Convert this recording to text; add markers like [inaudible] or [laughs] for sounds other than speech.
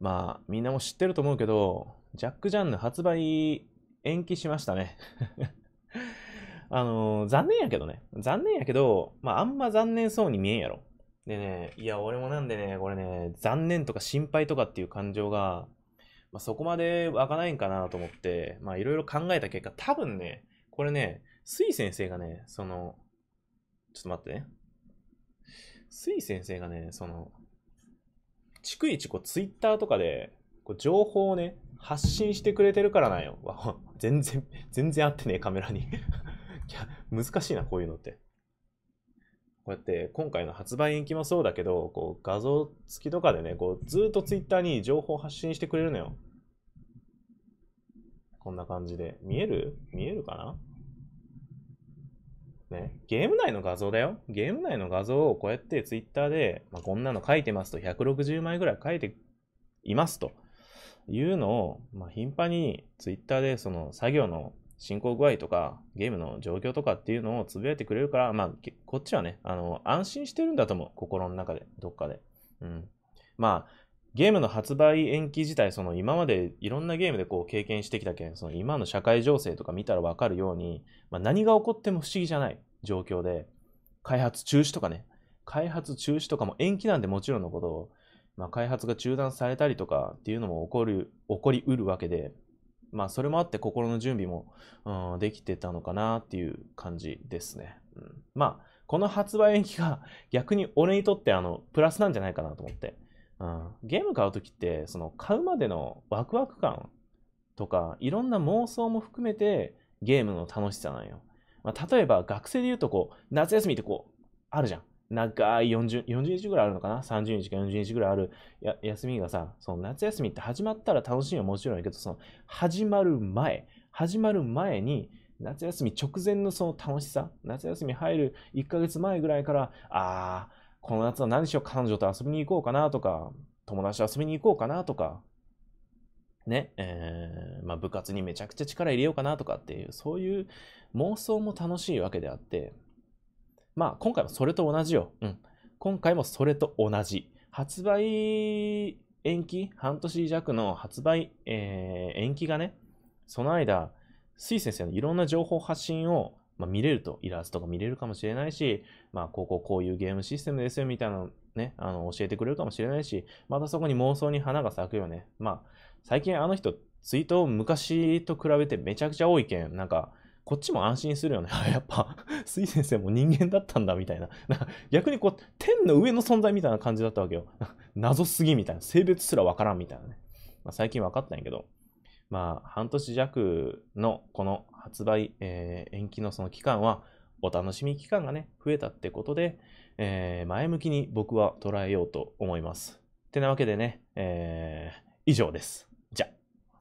まあ、みんなも知ってると思うけど、ジャック・ジャンヌ発売延期しましたね [laughs] あのー、残念やけどね。残念やけど、まあ、あんま残念そうに見えんやろ。でね、いや、俺もなんでね、これね、残念とか心配とかっていう感情が、まあ、そこまで湧かないんかなと思って、まあ、いろいろ考えた結果、多分ね、これね、スイ先生がね、その、ちょっと待ってね。スイ先生がね、その、逐一こうツイッターとかでこう情報をね、発信してくれてるからなんよ。[laughs] 全然、全然合ってねえ、カメラに。[laughs] いや、難しいな、こういうのって。こうやって、今回の発売延期もそうだけど、こう、画像付きとかでね、こう、ずっとツイッターに情報発信してくれるのよ。こんな感じで。見える見えるかなね、ゲーム内の画像だよ。ゲーム内の画像をこうやってツイッターで、まあ、こんなの書いてますと、160枚ぐらい書いていますというのを、まあ、頻繁にツイッターでその作業の進行具合とか、ゲームの状況とかっていうのをつぶやいてくれるから、まあ、こっちはね、あの、安心してるんだと思う。心の中で、どっかで。うん。まあ、ゲームの発売延期自体、その今までいろんなゲームでこう経験してきたけん、その今の社会情勢とか見たらわかるように、まあ、何が起こっても不思議じゃない状況で、開発中止とかね、開発中止とかも延期なんでもちろんのことを、まあ、開発が中断されたりとかっていうのも起こる、起こりうるわけで、まあそれもあって心の準備も、うん、できてたのかなっていう感じですね。うん、まあこの発売延期が逆に俺にとってあのプラスなんじゃないかなと思って。ゲーム買うときってその買うまでのワクワク感とかいろんな妄想も含めてゲームの楽しさなんよ、まあ、例えば学生で言うとこう夏休みってこうあるじゃん長い 40, 40日ぐらいあるのかな30日か40日ぐらいある休みがさその夏休みって始まったら楽しいのはもちろんやけどその始まる前始まる前に夏休み直前のその楽しさ夏休み入る1ヶ月前ぐらいからああこの夏は何しよう、彼女と遊びに行こうかなとか、友達と遊びに行こうかなとか、ね、えー、まあ、部活にめちゃくちゃ力入れようかなとかっていう、そういう妄想も楽しいわけであって、まあ、今回もそれと同じよ。うん。今回もそれと同じ。発売延期半年弱の発売、えー、延期がね、その間、スイ先生のいろんな情報発信をまあ、見れると、イラストが見れるかもしれないし、まあ、こここういうゲームシステムですよみたいなのね、あの、教えてくれるかもしれないし、またそこに妄想に花が咲くよね。まあ、最近あの人、ツイート昔と比べてめちゃくちゃ多いけん、なんか、こっちも安心するよね。[laughs] やっぱ、水先生も人間だったんだ、みたいな。な [laughs] 逆にこう、天の上の存在みたいな感じだったわけよ。[laughs] 謎すぎみたいな。性別すらわからんみたいなね。まあ、最近分かったんやけど。まあ、半年弱のこの発売、えー、延期のその期間は、お楽しみ期間がね、増えたってことで、えー、前向きに僕は捉えようと思います。ってなわけでね、えー、以上です。じゃあ。